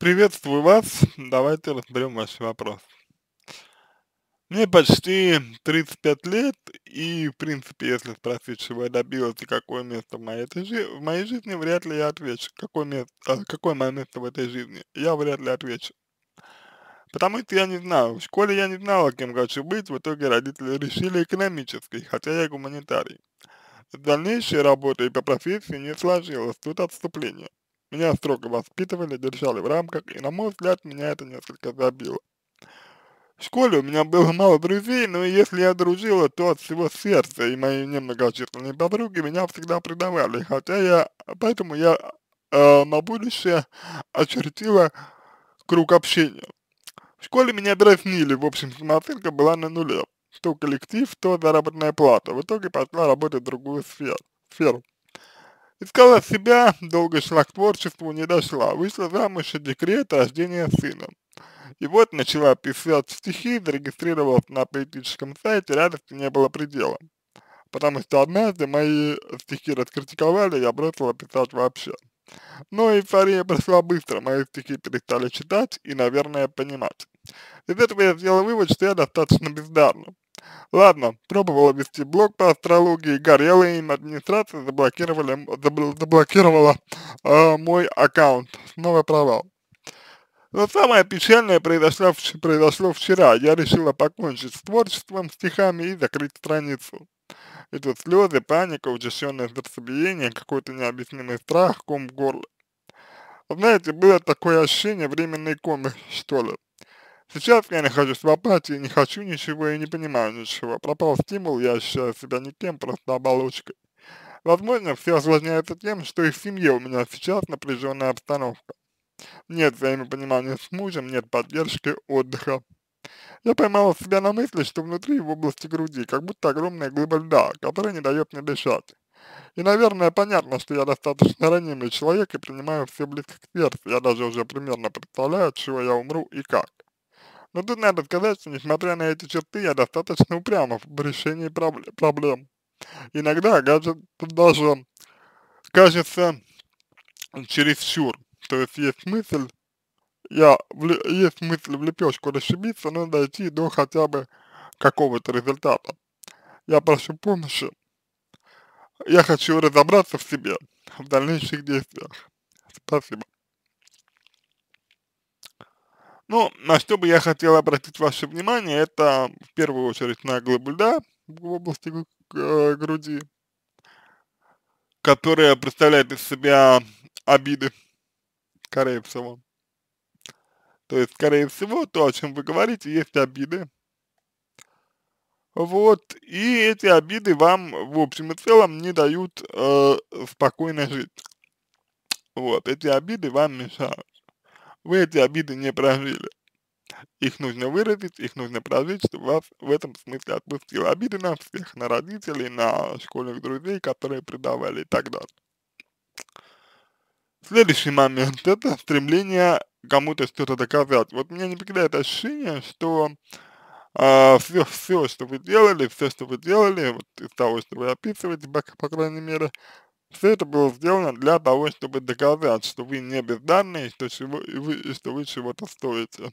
Приветствую вас. Давайте разберем ваш вопрос. Мне почти 35 лет, и, в принципе, если спросить, чего я добилась и какое место в моей, жи в моей жизни, вряд ли я отвечу, какое, место, а, какое мое место в этой жизни. Я вряд ли отвечу. Потому что я не знал. В школе я не знала, кем хочу быть, в итоге родители решили экономический, хотя я гуманитарий. Дальнейшая работа и по профессии не сложилось, тут отступление. Меня строго воспитывали, держали в рамках, и, на мой взгляд, меня это несколько забило. В школе у меня было мало друзей, но если я дружила, то от всего сердца, и мои немногочисленные подруги меня всегда предавали, хотя я, поэтому я э, на будущее очертила круг общения. В школе меня дразнили, в общем, самооценка была на нуле. То коллектив, то заработная плата. В итоге пошла работать в другую сферу. Искала себя, долго шла к творчеству, не дошла. Вышла замуж и декрет рождения сына. И вот начала писать стихи, зарегистрировалась на политическом сайте, радости не было предела. Потому что однажды мои стихи раскритиковали, я бросила писать вообще. Но эйфория прошла быстро, мои стихи перестали читать и, наверное, понимать. Из этого я сделал вывод, что я достаточно бездарна. Ладно, пробовала вести блог по астрологии, горела им, администрация заблокировала, забл заблокировала э, мой аккаунт. Снова провал. Но самое печальное произошло, произошло вчера. Я решила покончить с творчеством, стихами и закрыть страницу. И тут слезы, паника, учащенное сердцебиение, какой-то необъяснимый страх, ком в горле. Знаете, было такое ощущение временной комы, что ли. Сейчас я нахожусь в апатии, не хочу ничего и не понимаю ничего. Пропал стимул, я ощущаю себя никем, просто оболочкой. Возможно, все осложняется тем, что и в семье у меня сейчас напряженная обстановка. Нет взаимопонимания с мужем, нет поддержки, отдыха. Я поймала себя на мысли, что внутри, в области груди, как будто огромная глыба льда, которая не дает мне дышать. И, наверное, понятно, что я достаточно ранимый человек и принимаю все близко к сердцу. Я даже уже примерно представляю, от чего я умру и как. Но ну, тут надо сказать, что несмотря на эти черты, я достаточно упрям в решении проблем. Иногда гаджет даже кажется чересчур. То есть есть мысль, я, есть мысль в лепешку расшибиться, но дойти до хотя бы какого-то результата. Я прошу помощи. Я хочу разобраться в себе в дальнейших действиях. Спасибо. Ну, на что бы я хотел обратить ваше внимание, это в первую очередь на бульда в области э, груди, которая представляет из себя обиды, скорее всего. То есть, скорее всего, то, о чем вы говорите, есть обиды. Вот, и эти обиды вам, в общем и целом, не дают э, спокойно жить. Вот, эти обиды вам мешают. Вы эти обиды не прожили. Их нужно выразить, их нужно прожить, чтобы вас в этом смысле отпустило. Обиды на всех, на родителей, на школьных друзей, которые предавали и так далее. Следующий момент – это стремление кому-то что-то доказать. Вот меня не покидает ощущение, что э, а, все, все, что вы делали, все, что вы делали, вот из того, что вы описываете, по, по крайней мере, все это было сделано для того, чтобы доказать, что вы не бездарные, что, чего, и вы, и что вы чего-то стоите.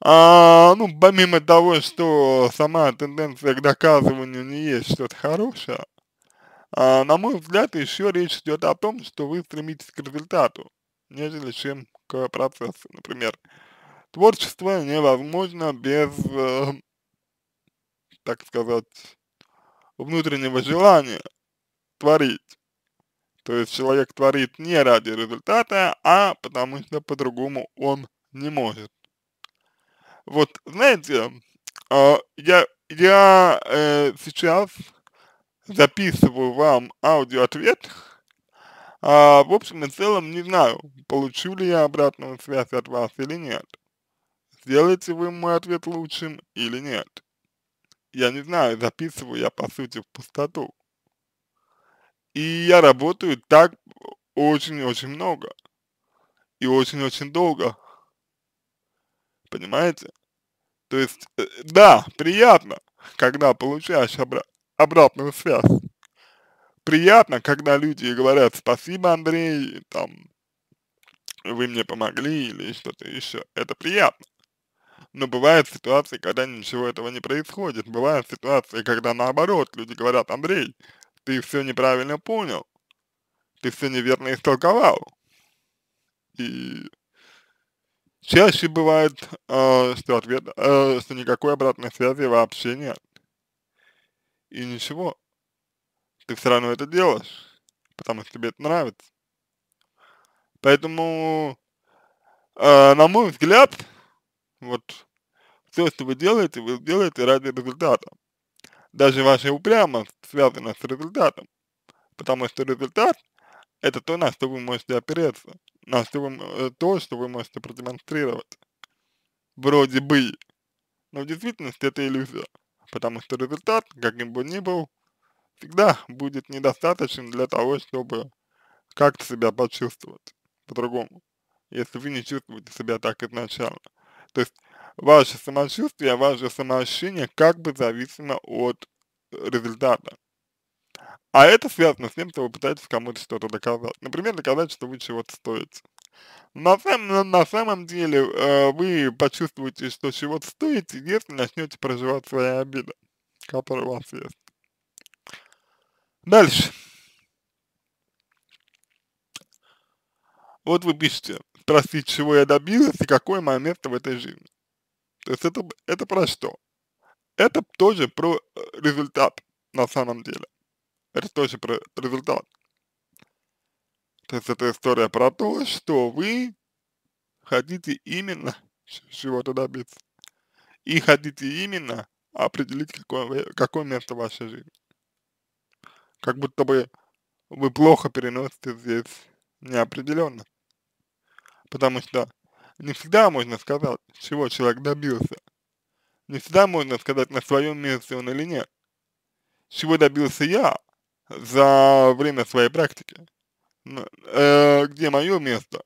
А, ну, помимо того, что сама тенденция к доказыванию не есть что-то хорошее, а, на мой взгляд, еще речь идет о том, что вы стремитесь к результату, нежели чем к процессу. Например, творчество невозможно без, э, так сказать, внутреннего желания творить. То есть человек творит не ради результата, а потому что по-другому он не может. Вот, знаете, э, я, я э, сейчас записываю вам аудиоответ, а, в общем и целом не знаю, получу ли я обратную связь от вас или нет. Сделаете вы мой ответ лучшим или нет. Я не знаю, записываю я по сути в пустоту. И я работаю так очень-очень много. И очень-очень долго. Понимаете? То есть, э, да, приятно, когда получаешь обра обратную связь. Приятно, когда люди говорят спасибо, Андрей, там, вы мне помогли или что-то еще. Это приятно. Но бывают ситуации, когда ничего этого не происходит. Бывают ситуации, когда наоборот, люди говорят, Андрей, ты все неправильно понял, ты все неверно истолковал. И чаще бывает, э, что ответ, э, что никакой обратной связи вообще нет. И ничего, ты все равно это делаешь, потому что тебе это нравится. Поэтому, э, на мой взгляд, вот все, что вы делаете, вы делаете ради результата даже ваше упрямость связано с результатом, потому что результат – это то, на что вы можете опереться, на что вы, э, то, что вы можете продемонстрировать. Вроде бы, но в действительности это иллюзия, потому что результат, каким бы ни был, всегда будет недостаточен для того, чтобы как-то себя почувствовать по-другому, если вы не чувствуете себя так изначально. То есть ваше самочувствие, ваше самоощущение как бы зависимо от э, результата. А это связано с тем, что вы пытаетесь кому-то что-то доказать. Например, доказать, что вы чего-то стоите. На самом, на самом деле э, вы почувствуете, что чего-то стоите, если начнете проживать свои обиды, которые у вас есть. Дальше. Вот вы пишете, спросить, чего я добилась и какое мое место в этой жизни. То есть это, это про что? Это тоже про э, результат на самом деле. Это тоже про результат. То есть это история про то, что вы хотите именно чего-то добиться. И хотите именно определить, какое, какое место в вашей жизни. Как будто бы вы плохо переносите здесь неопределенно. Потому что не всегда можно сказать, чего человек добился. Не всегда можно сказать, на своем месте он или нет. Чего добился я за время своей практики? Э, где мое место?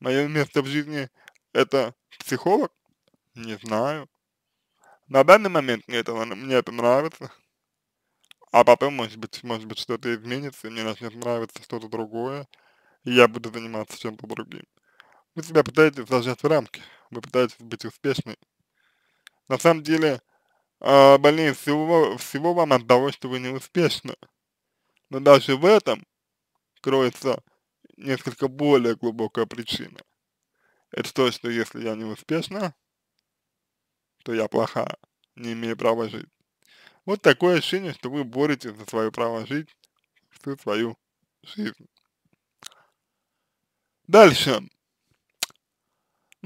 Мое место в жизни это психолог? Не знаю. На данный момент мне это, мне это нравится. А потом, может быть, может быть, что-то изменится, и мне начнет нравиться что-то другое, и я буду заниматься чем-то другим вы себя пытаетесь зажать в рамки, вы пытаетесь быть успешной. На самом деле, э, больнее всего, всего вам от того, что вы не успешны. Но даже в этом кроется несколько более глубокая причина. Это то, что если я не успешна, то я плоха, не имею права жить. Вот такое ощущение, что вы боретесь за свое право жить всю свою жизнь. Дальше.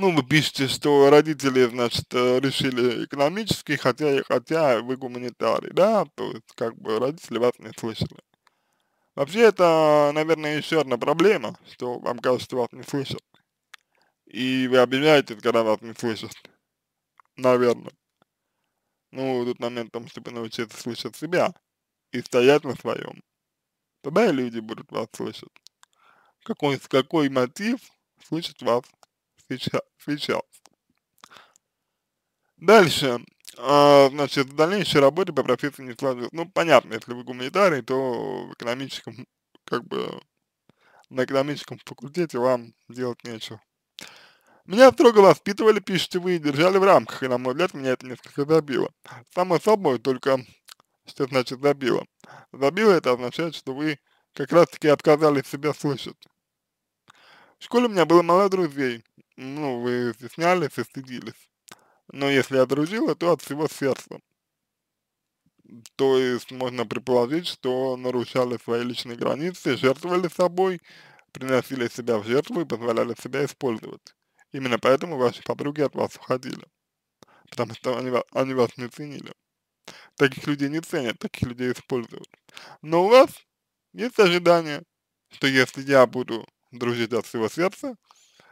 Ну, вы пишете, что родители, значит, э, решили экономически, хотя, хотя вы гуманитарий, да, то есть, как бы, родители вас не слышали. Вообще, это, наверное, еще одна проблема, что вам кажется, что вас не слышат. И вы обижаетесь, когда вас не слышат. Наверное. Ну, тут момент в том, чтобы научиться слышать себя и стоять на своем. Тогда и люди будут вас слышать. Какой, какой мотив слышит вас сейчас, сейчас. Дальше. А, значит, в дальнейшей работе по профессии не сложилось. Ну, понятно, если вы гуманитарий, то в экономическом, как бы, на экономическом факультете вам делать нечего. Меня строго воспитывали, пишите вы, и держали в рамках, и, на мой взгляд, меня это несколько забило. Само собой, только что значит забило? Забило это означает, что вы как раз-таки отказались себя слышать. В школе у меня было мало друзей, ну, вы стеснялись и стыдились. Но если одружила, то от всего сердца. То есть можно предположить, что нарушали свои личные границы, жертвовали собой, приносили себя в жертву и позволяли себя использовать. Именно поэтому ваши подруги от вас уходили. Потому что они, они вас не ценили. Таких людей не ценят, таких людей используют. Но у вас есть ожидание, что если я буду дружить от всего сердца,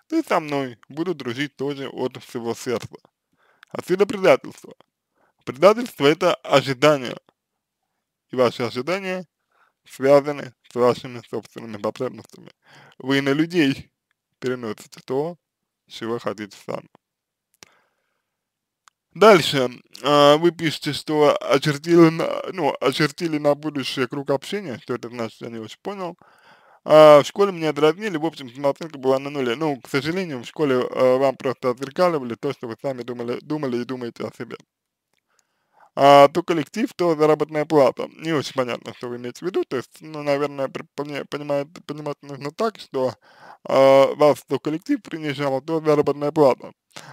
ты со мной, буду дружить тоже от всего сердца. Отсюда предательство. Предательство – это ожидание. И ваши ожидания связаны с вашими собственными потребностями. Вы на людей переносите то, чего хотите сами. Дальше а, вы пишете, что очертили на, ну, очертили на будущее круг общения, что это значит, я не очень понял. А в школе меня дразнили, в общем-то, была на нуле. Ну, к сожалению, в школе а, вам просто отзеркаливали то, что вы сами думали, думали и думаете о себе. А, то коллектив, то заработная плата. Не очень понятно, что вы имеете в виду. То есть, ну, наверное, понимать, понимать нужно так, что а, вас то коллектив принижал, то заработная плата.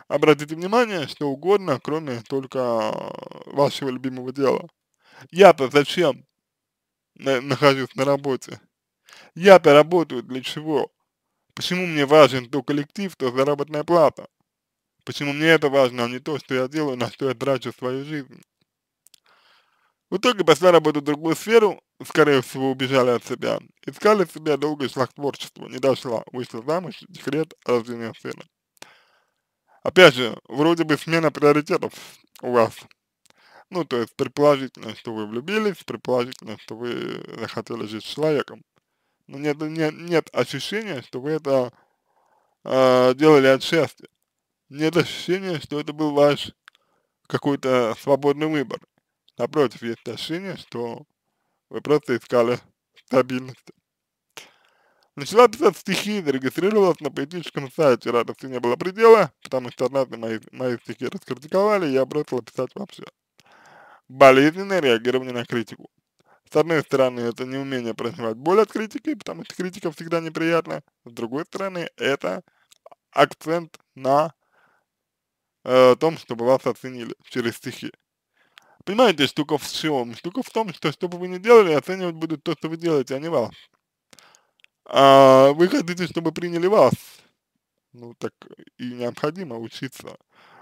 Обратите внимание, что угодно, кроме только а, вашего любимого дела. Я-то зачем нахожусь на работе? Я-то работаю для чего? Почему мне важен то коллектив, то заработная плата? Почему мне это важно, а не то, что я делаю, на что я трачу свою жизнь? В итоге пошла работать в другую сферу, скорее всего, убежали от себя. Искали себя, долго шла к творчеству, не дошла, вышла замуж, декрет, рождение сына. Опять же, вроде бы смена приоритетов у вас. Ну, то есть, предположительно, что вы влюбились, предположительно, что вы захотели жить с человеком но ну, нет, ну, нет, нет ощущения, что вы это э, делали от счастья. Нет ощущения, что это был ваш какой-то свободный выбор. Напротив, есть ощущение, что вы просто искали стабильность. Начала писать стихи, зарегистрировалась на поэтическом сайте «Радости не было предела», потому что однажды мои, мои стихи раскритиковали, и я бросила писать вообще. Болезненное реагирование на критику. С одной стороны, это неумение признавать боль от критики, потому что критика всегда неприятна. С другой стороны, это акцент на э, том, чтобы вас оценили через стихи. Понимаете, штука в чем? Штука в том, что что бы вы ни делали, оценивать будут то, что вы делаете, а не вас. А вы хотите, чтобы приняли вас. Ну, так и необходимо учиться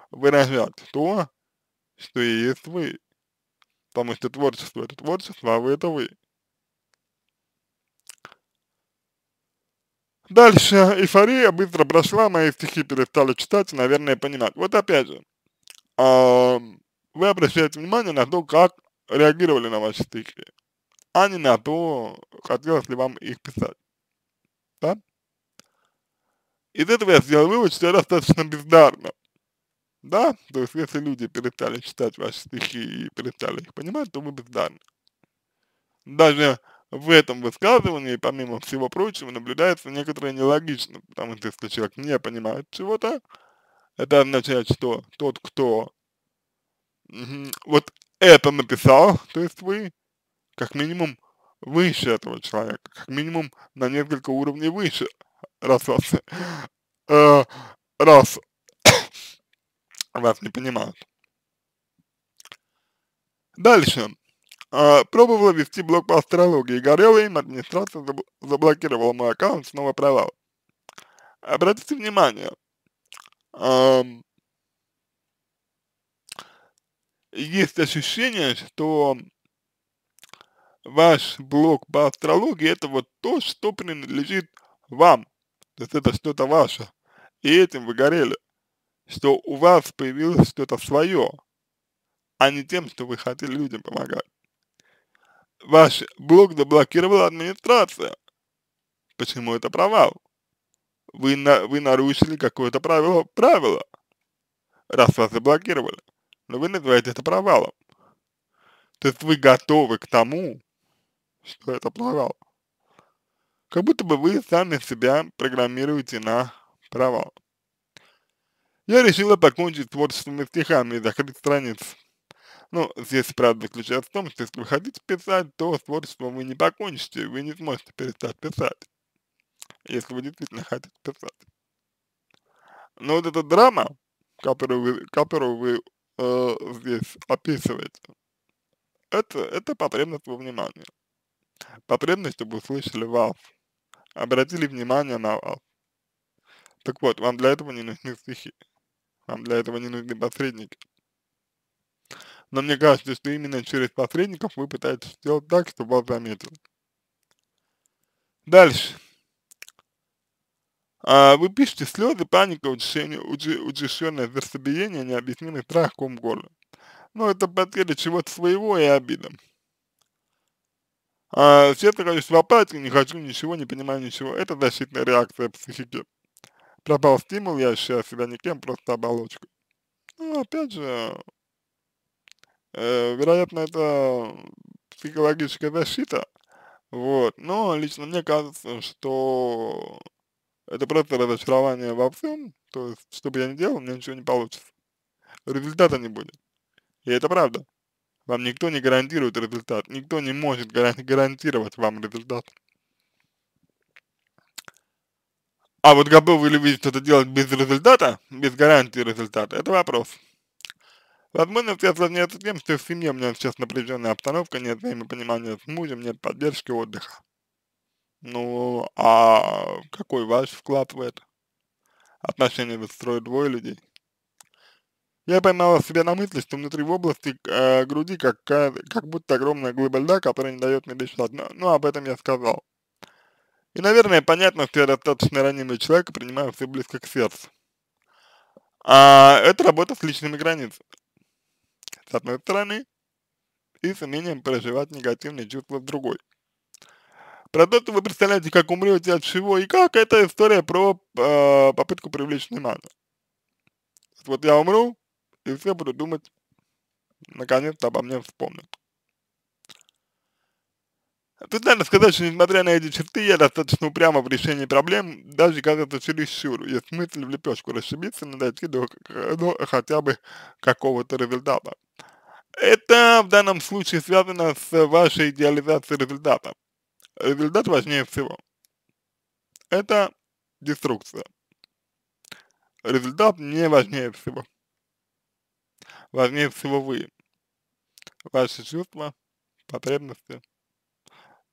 выражать то, что и есть вы. Потому что творчество — это творчество, а вы — это вы. Дальше. Эйфория быстро прошла, мои стихи перестали читать наверное, понимать. Вот опять же, э, вы обращаете внимание на то, как реагировали на ваши стихи, а не на то, хотелось ли вам их писать. Да? Из этого я сделал вывод, что я достаточно бездарно да, то есть если люди перестали читать ваши стихи и перестали их понимать, то вы бездарны. Даже в этом высказывании, помимо всего прочего, наблюдается некоторая нелогичность, потому что если человек не понимает чего-то, это означает, что тот, кто вот это написал, то есть вы, как минимум, выше этого человека, как минимум на несколько уровней выше, раз вас, э, раз вас не понимают. Дальше. А, пробовала вести блог по астрологии. Горел им, администрация заблокировала мой аккаунт, снова провал. Обратите внимание, есть ощущение, что ваш блог по астрологии это вот то, что принадлежит вам. То есть это что-то ваше. И этим вы горели что у вас появилось что-то свое, а не тем, что вы хотели людям помогать. Ваш блог заблокировала администрация. Почему это провал? Вы, на, вы нарушили какое-то правило, правило, раз вас заблокировали. Но вы называете это провалом. То есть вы готовы к тому, что это провал. Как будто бы вы сами себя программируете на провал. Я решила покончить творческими стихами и закрыть страницу. Ну, здесь правда заключается в том, что если вы хотите писать, то с творчеством вы не покончите, вы не сможете перестать писать. Если вы действительно хотите писать. Но вот эта драма, которую вы, которую вы э, здесь описываете, это, это потребность во внимании. Потребность, чтобы услышали вас, обратили внимание на вас. Так вот, вам для этого не нужны стихи. Нам для этого не нужны посредники. Но мне кажется, что именно через посредников вы пытаетесь сделать так, чтобы вас заметили. Дальше. А, вы пишете слезы, паника, учащенное сердцебиение, необъяснимый страх, ком горло. Но ну, это потеря чего-то своего и обида. А, сердце, конечно, в апатии, не хочу ничего, не понимаю ничего. Это защитная реакция психики пропал стимул, я ощущаю себя никем, просто оболочкой. Ну, опять же, э, вероятно, это психологическая защита, вот, но лично мне кажется, что это просто разочарование во всем, то есть, что бы я ни делал, мне ничего не получится. Результата не будет. И это правда. Вам никто не гарантирует результат, никто не может гарантировать вам результат. А вот готовы ли вы что-то делать без результата, без гарантии результата, это вопрос. Возможно, все осложняется тем, что в семье у меня сейчас напряженная обстановка, нет взаимопонимания с мужем, нет поддержки отдыха. Ну, а какой ваш вклад в это? Отношения ведь строят двое людей. Я поймала себя на мысли, что внутри в области э, груди как, э, как будто огромная глыба льда, которая не дает мне дышать. Но, но об этом я сказал. И, наверное, понятно, что я достаточно ранимый человек и принимаю все близко к сердцу. А это работа с личными границами. С одной стороны, и с умением проживать негативные чувства с другой. Про то, что вы представляете, как умрете от чего и как, это история про э, попытку привлечь внимание. Вот я умру, и все будут думать, наконец-то обо мне вспомнят. А тут надо сказать, что несмотря на эти черты, я достаточно упрямо в решении проблем, даже когда это чересчур. Есть мысль в лепешку расшибиться, надо, дойти до, до хотя бы какого-то результата. Это в данном случае связано с вашей идеализацией результата. Результат важнее всего. Это деструкция. Результат не важнее всего. Важнее всего вы. Ваши чувства, потребности,